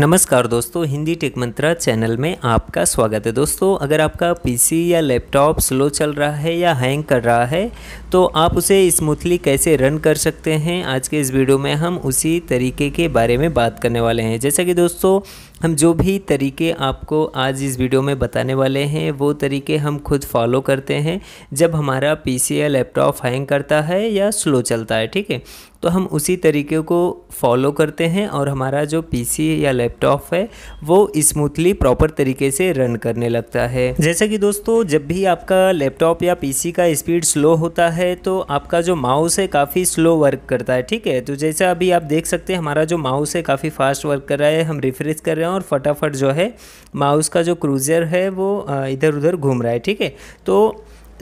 नमस्कार दोस्तों हिंदी टेक मंत्रा चैनल में आपका स्वागत है दोस्तों अगर आपका पीसी या लैपटॉप स्लो चल रहा है या हैंग कर रहा है तो आप उसे स्मूथली कैसे रन कर सकते हैं आज के इस वीडियो में हम उसी तरीके के बारे में बात करने वाले हैं जैसा कि दोस्तों हम जो भी तरीके आपको आज इस वीडियो में बताने वाले हैं वो तरीके हम खुद फॉलो करते हैं जब हमारा पी या लैपटॉप हैंग करता है या स्लो चलता है ठीक है तो हम उसी तरीके को फॉलो करते हैं और हमारा जो पी या लैपटॉप है वो स्मूथली प्रॉपर तरीके से रन करने लगता है जैसा कि दोस्तों जब भी आपका लैपटॉप या पी का स्पीड स्लो होता है तो आपका जो माउस है काफ़ी स्लो वर्क करता है ठीक है तो जैसा अभी आप देख सकते हैं हमारा जो माउस है काफ़ी फास्ट वर्क कर रहा है हम रिफ्रेश कर रहे हैं हैं और फटाफट जो है माउस का जो क्रूज़र है वो इधर उधर घूम रहा है ठीक है तो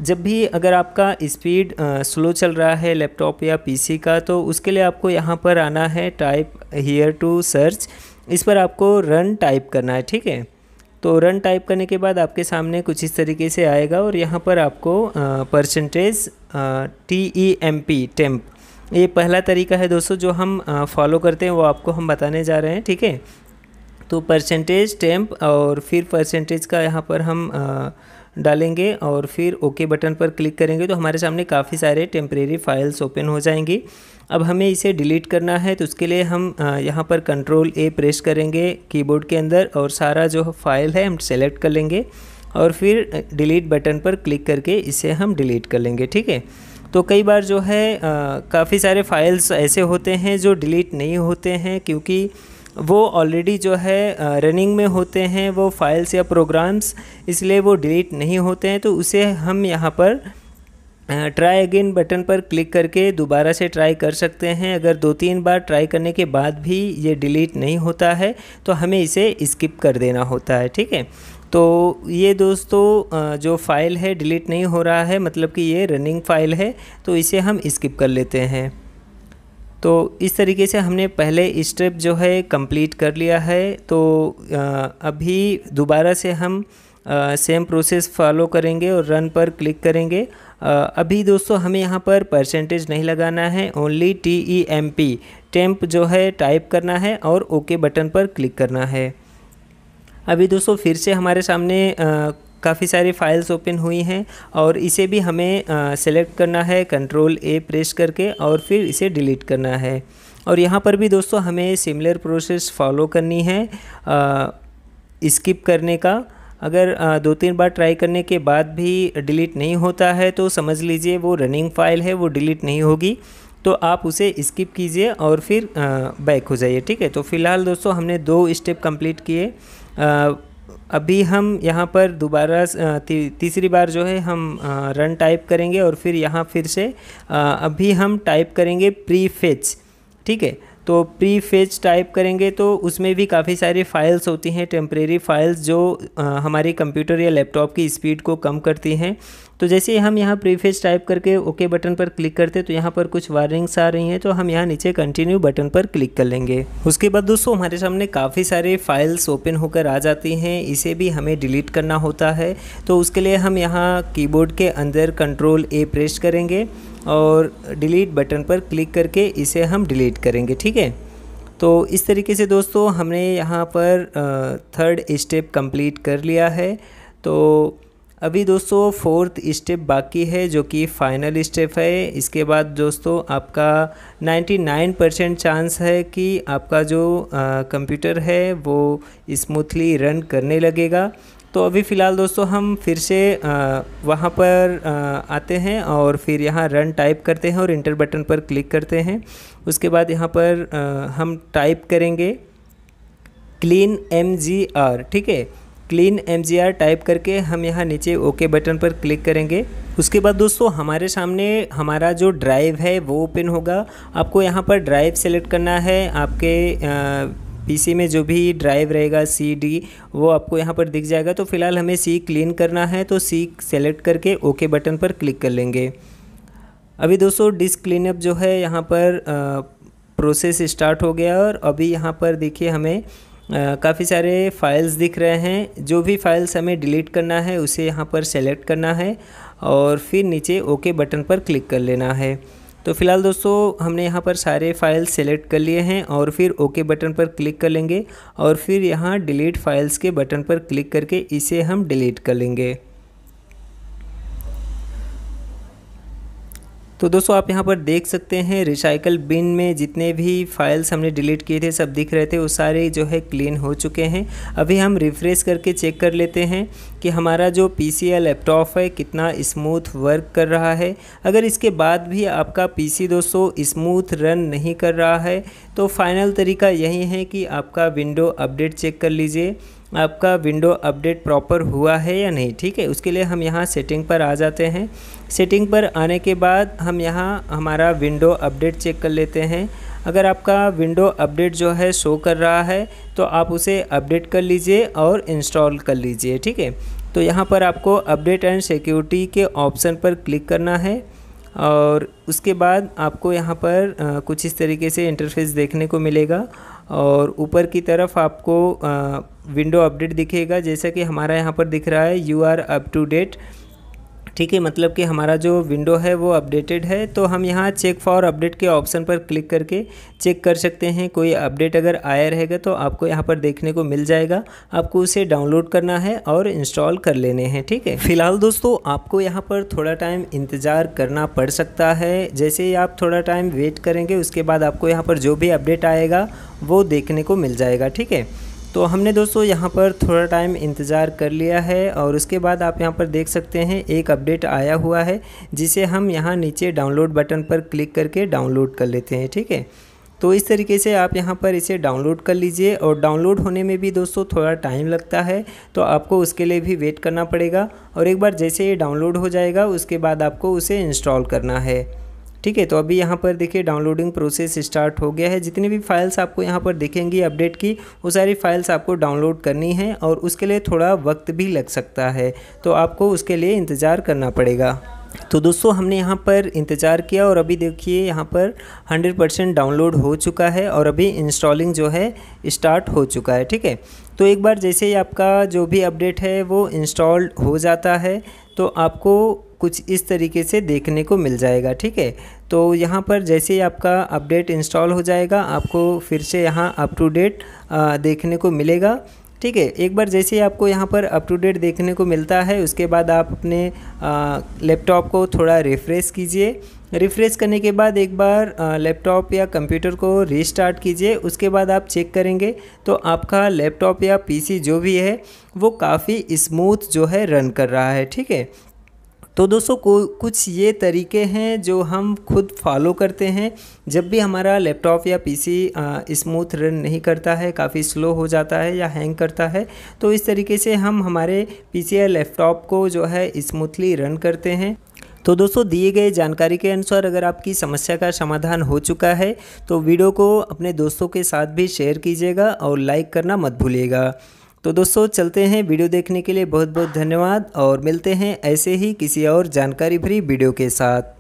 जब भी अगर आपका स्पीड स्लो चल रहा है लैपटॉप या पीसी का तो उसके लिए आपको यहाँ पर आना है टाइप हीयर टू सर्च इस पर आपको रन टाइप करना है ठीक है तो रन टाइप करने के बाद आपके सामने कुछ इस तरीके से आएगा और यहाँ पर आपको percentage T E M P temp ये पहला तरीका है दोस्तों जो हम फॉलो करते हैं वो आपको हम बताने जा रहे हैं ठीक है तो परसेंटेज टेम्प और फिर परसेंटेज का यहाँ पर हम डालेंगे और फिर ओके बटन पर क्लिक करेंगे तो हमारे सामने काफ़ी सारे टेम्परेरी फाइल्स ओपन हो जाएंगी अब हमें इसे डिलीट करना है तो उसके लिए हम यहाँ पर कंट्रोल ए प्रेस करेंगे कीबोर्ड के अंदर और सारा जो फाइल है हम सेलेक्ट कर लेंगे और फिर डिलीट बटन पर क्लिक करके इसे हम डिलीट कर लेंगे ठीक है तो कई बार जो है काफ़ी सारे फाइल्स ऐसे होते हैं जो डिलीट नहीं होते हैं क्योंकि वो ऑलरेडी जो है रनिंग में होते हैं वो फाइल्स या प्रोग्राम्स इसलिए वो डिलीट नहीं होते हैं तो उसे हम यहाँ पर ट्राई अगेन बटन पर क्लिक करके दोबारा से ट्राई कर सकते हैं अगर दो तीन बार ट्राई करने के बाद भी ये डिलीट नहीं होता है तो हमें इसे स्किप कर देना होता है ठीक है तो ये दोस्तों जो फ़ाइल है डिलीट नहीं हो रहा है मतलब कि ये रनिंग फ़ाइल है तो इसे हम स्किप कर लेते हैं तो इस तरीके से हमने पहले स्टेप जो है कंप्लीट कर लिया है तो अभी दोबारा से हम सेम प्रोसेस फॉलो करेंगे और रन पर क्लिक करेंगे अभी दोस्तों हमें यहाँ पर परसेंटेज नहीं लगाना है only T E M P temp जो है टाइप करना है और ओके बटन पर क्लिक करना है अभी दोस्तों फिर से हमारे सामने आ, काफ़ी सारी फाइल्स ओपन हुई हैं और इसे भी हमें सेलेक्ट करना है कंट्रोल ए प्रेस करके और फिर इसे डिलीट करना है और यहाँ पर भी दोस्तों हमें सिमिलर प्रोसेस फॉलो करनी है स्किप करने का अगर दो तीन बार ट्राई करने के बाद भी डिलीट नहीं होता है तो समझ लीजिए वो रनिंग फाइल है वो डिलीट नहीं होगी तो आप उसे स्किप कीजिए और फिर बैक हो जाइए ठीक है तो फिलहाल दोस्तों हमने दो स्टेप कंप्लीट किए अभी हम यहाँ पर दोबारा ती, तीसरी बार जो है हम रन टाइप करेंगे और फिर यहाँ फिर से अभी हम टाइप करेंगे प्रीफेच ठीक है तो प्री फेज टाइप करेंगे तो उसमें भी काफ़ी सारी फ़ाइल्स होती हैं टेम्प्रेरी फाइल्स जो हमारे कंप्यूटर या लैपटॉप की स्पीड को कम करती हैं तो जैसे हम यहाँ प्रीफेज टाइप करके ओके बटन पर क्लिक करते तो यहाँ पर कुछ वार्निंग्स आ रही हैं तो हम यहाँ नीचे कंटिन्यू बटन पर क्लिक कर लेंगे उसके बाद दोस्तों हमारे सामने काफ़ी सारे फाइल्स ओपन होकर आ जाती हैं इसे भी हमें डिलीट करना होता है तो उसके लिए हम यहाँ कीबोर्ड के अंदर कंट्रोल ए प्रेस करेंगे और डिलीट बटन पर क्लिक करके इसे हम डिलीट करेंगे ठीक है तो इस तरीके से दोस्तों हमने यहाँ पर थर्ड स्टेप कंप्लीट कर लिया है तो अभी दोस्तों फोर्थ स्टेप बाकी है जो कि फाइनल स्टेप है इसके बाद दोस्तों आपका 99 परसेंट चांस है कि आपका जो कंप्यूटर है वो स्मूथली रन करने लगेगा तो अभी फ़िलहाल दोस्तों हम फिर से वहाँ पर आते हैं और फिर यहाँ रन टाइप करते हैं और इंटर बटन पर क्लिक करते हैं उसके बाद यहाँ पर हम टाइप करेंगे क्लीन एम जी आर ठीक है clean M G R type करके हम यहाँ नीचे ओके बटन पर क्लिक करेंगे उसके बाद दोस्तों हमारे सामने हमारा जो ड्राइव है वो ओपन होगा आपको यहाँ पर ड्राइव सेलेक्ट करना है आपके पीसी में जो भी ड्राइव रहेगा सी डी वो आपको यहाँ पर दिख जाएगा तो फिलहाल हमें सी क्लीन करना है तो सी सेलेक्ट करके ओके बटन पर क्लिक कर लेंगे अभी दोस्तों डिस्क क्लीनअप जो है यहाँ पर प्रोसेस स्टार्ट हो गया और अभी यहाँ पर देखिए हमें काफ़ी सारे फाइल्स दिख रहे हैं जो भी फाइल्स हमें डिलीट करना है उसे यहाँ पर सेलेक्ट करना है और फिर नीचे ओके बटन पर क्लिक कर लेना है तो फिलहाल दोस्तों हमने यहाँ पर सारे फाइल्स सेलेक्ट कर लिए हैं और फिर ओके बटन पर क्लिक कर लेंगे और फिर यहाँ डिलीट फाइल्स के बटन पर क्लिक करके इसे हम डिलीट कर लेंगे तो दोस्तों आप यहाँ पर देख सकते हैं रिसाइकल बिन में जितने भी फाइल्स हमने डिलीट किए थे सब दिख रहे थे वो सारे जो है क्लीन हो चुके हैं अभी हम रिफ़्रेश करके चेक कर लेते हैं कि हमारा जो पी लैपटॉप है कितना स्मूथ वर्क कर रहा है अगर इसके बाद भी आपका पी दोस्तों स्मूथ रन नहीं कर रहा है तो फाइनल तरीका यही है कि आपका विंडो अपडेट चेक कर लीजिए आपका विंडो अपडेट प्रॉपर हुआ है या नहीं ठीक है उसके लिए हम यहाँ सेटिंग पर आ जाते हैं सेटिंग पर आने के बाद हम यहाँ हमारा विंडो अपडेट चेक कर लेते हैं अगर आपका विंडो अपडेट जो है शो कर रहा है तो आप उसे अपडेट कर लीजिए और इंस्टॉल कर लीजिए ठीक है तो यहाँ पर आपको अपडेट एंड सिक्योरिटी के ऑप्शन पर क्लिक करना है और उसके बाद आपको यहाँ पर कुछ इस तरीके से इंटरफेस देखने को मिलेगा और ऊपर की तरफ आपको विंडो अपडेट दिखेगा जैसा कि हमारा यहाँ पर दिख रहा है you are up to date ठीक है मतलब कि हमारा जो विंडो है वो अपडेटेड है तो हम यहाँ चेक फॉर अपडेट के ऑप्शन पर क्लिक करके चेक कर सकते हैं कोई अपडेट अगर आया रहेगा तो आपको यहाँ पर देखने को मिल जाएगा आपको उसे डाउनलोड करना है और इंस्टॉल कर लेने हैं ठीक है फिलहाल दोस्तों आपको यहाँ पर थोड़ा टाइम इंतज़ार करना पड़ सकता है जैसे ही आप थोड़ा टाइम वेट करेंगे उसके बाद आपको यहाँ पर जो भी अपडेट आएगा वो देखने को मिल जाएगा ठीक है तो हमने दोस्तों यहाँ पर थोड़ा टाइम इंतज़ार कर लिया है और उसके बाद आप यहाँ पर देख सकते हैं एक अपडेट आया हुआ है जिसे हम यहाँ नीचे डाउनलोड बटन पर क्लिक करके डाउनलोड कर लेते हैं ठीक है तो इस तरीके से आप यहाँ पर इसे डाउनलोड कर लीजिए और डाउनलोड होने में भी दोस्तों थोड़ा टाइम लगता है तो आपको उसके लिए भी वेट करना पड़ेगा और एक बार जैसे ये डाउनलोड हो जाएगा उसके बाद आपको उसे इंस्टॉल करना है ठीक है तो अभी यहाँ पर देखिए डाउनलोडिंग प्रोसेस स्टार्ट हो गया है जितनी भी फाइल्स आपको यहाँ पर दिखेंगी अपडेट की वो सारी फाइल्स आपको डाउनलोड करनी है और उसके लिए थोड़ा वक्त भी लग सकता है तो आपको उसके लिए इंतज़ार करना पड़ेगा तो दोस्तों हमने यहाँ पर इंतज़ार किया और अभी देखिए यहाँ पर 100 परसेंट डाउनलोड हो चुका है और अभी इंस्टॉलिंग जो है स्टार्ट हो चुका है ठीक है तो एक बार जैसे ही आपका जो भी अपडेट है वो इंस्टॉल्ड हो जाता है तो आपको कुछ इस तरीके से देखने को मिल जाएगा ठीक है तो यहाँ पर जैसे ही आपका अपडेट इंस्टॉल हो जाएगा आपको फिर से यहाँ अप टू डेट देखने को मिलेगा ठीक है एक बार जैसे ही आपको यहाँ पर अप टू डेट देखने को मिलता है उसके बाद आप अपने लैपटॉप को थोड़ा रिफ़्रेश कीजिए रिफ़्रेश करने के बाद एक बार लैपटॉप या कंप्यूटर को रीस्टार्ट कीजिए उसके बाद आप चेक करेंगे तो आपका लैपटॉप या पीसी जो भी है वो काफ़ी स्मूथ जो है रन कर रहा है ठीक है तो दोस्तों कुछ ये तरीके हैं जो हम खुद फॉलो करते हैं जब भी हमारा लैपटॉप या पीसी स्मूथ रन नहीं करता है काफ़ी स्लो हो जाता है या हैंग करता है तो इस तरीके से हम हमारे पीसी या लैपटॉप को जो है स्मूथली रन करते हैं तो दोस्तों दिए गए जानकारी के अनुसार अगर आपकी समस्या का समाधान हो चुका है तो वीडियो को अपने दोस्तों के साथ भी शेयर कीजिएगा और लाइक करना मत भूलिएगा तो दोस्तों चलते हैं वीडियो देखने के लिए बहुत बहुत धन्यवाद और मिलते हैं ऐसे ही किसी और जानकारी भरी वीडियो के साथ